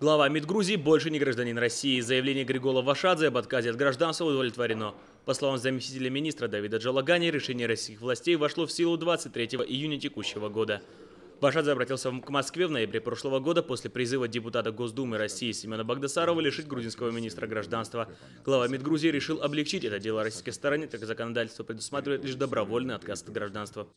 Глава МИД Грузии больше не гражданин России. Заявление Григола Вашадзе об отказе от гражданства удовлетворено. По словам заместителя министра Давида Джалагани, решение российских властей вошло в силу 23 июня текущего года. Вашадзе обратился к Москве в ноябре прошлого года после призыва депутата Госдумы России Семена Багдасарова лишить грузинского министра гражданства. Глава МИД Грузии решил облегчить это дело российской стороне, так как законодательство предусматривает лишь добровольный отказ от гражданства.